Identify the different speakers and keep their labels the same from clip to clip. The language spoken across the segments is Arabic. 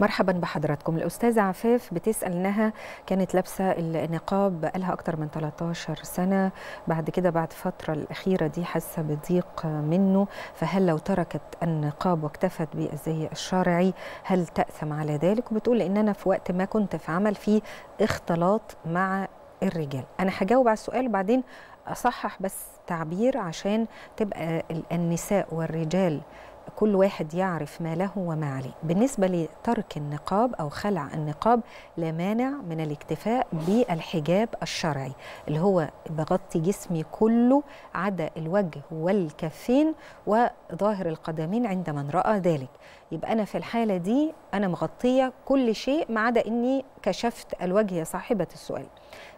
Speaker 1: مرحبا بحضراتكم الأستاذة عفاف بتسأل إنها كانت لابسة النقاب بقالها أكتر من 13 سنة بعد كده بعد فترة الأخيرة دي حاسة بضيق منه فهل لو تركت النقاب واكتفت بالزي الشرعي هل تأثم على ذلك وبتقول إن أنا في وقت ما كنت في عمل فيه اختلاط مع الرجال أنا هجاوب على السؤال وبعدين أصحح بس تعبير عشان تبقى النساء والرجال كل واحد يعرف ما له وما عليه بالنسبة لترك النقاب أو خلع النقاب لا مانع من الاكتفاء بالحجاب الشرعي اللي هو بغطي جسمي كله عدا الوجه والكفين وظاهر القدمين عندما رأى ذلك يبقى أنا في الحالة دي أنا مغطية كل شيء ما عدا إني كشفت الوجه يا صاحبة السؤال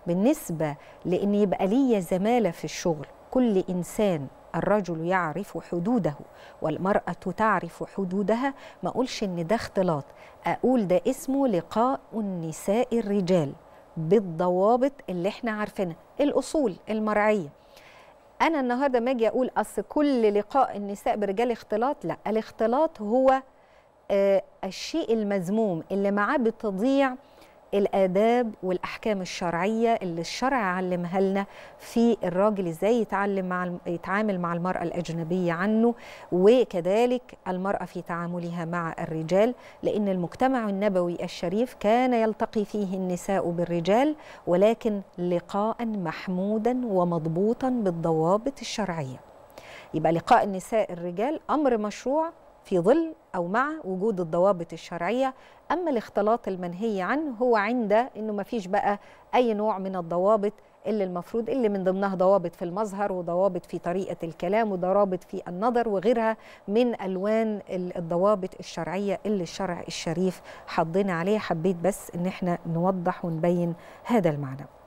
Speaker 1: بالنسبة لإن يبقى ليا زمالة في الشغل كل إنسان الرجل يعرف حدوده والمرأة تعرف حدودها ما أقولش إن ده اختلاط أقول ده اسمه لقاء النساء الرجال بالضوابط اللي احنا عارفينها الأصول المرعية أنا النهاردة ما أجي أقول أصل كل لقاء النساء برجال اختلاط لا الاختلاط هو آه، الشيء المذموم اللي معاه بتضيع الآداب والأحكام الشرعية اللي الشرع علمها لنا في الراجل إزاي يتعلم مع يتعامل مع المرأة الأجنبية عنه وكذلك المرأة في تعاملها مع الرجال لأن المجتمع النبوي الشريف كان يلتقي فيه النساء بالرجال ولكن لقاء محمودا ومضبوطا بالضوابط الشرعية يبقى لقاء النساء الرجال أمر مشروع في ظل أو مع وجود الضوابط الشرعية أما الاختلاط المنهي عنه هو عند أنه ما فيش بقى أي نوع من الضوابط اللي المفروض اللي من ضمنها ضوابط في المظهر وضوابط في طريقة الكلام وضوابط في النظر وغيرها من ألوان الضوابط الشرعية اللي الشرع الشريف حضنا عليها حبيت بس أن احنا نوضح ونبين هذا المعنى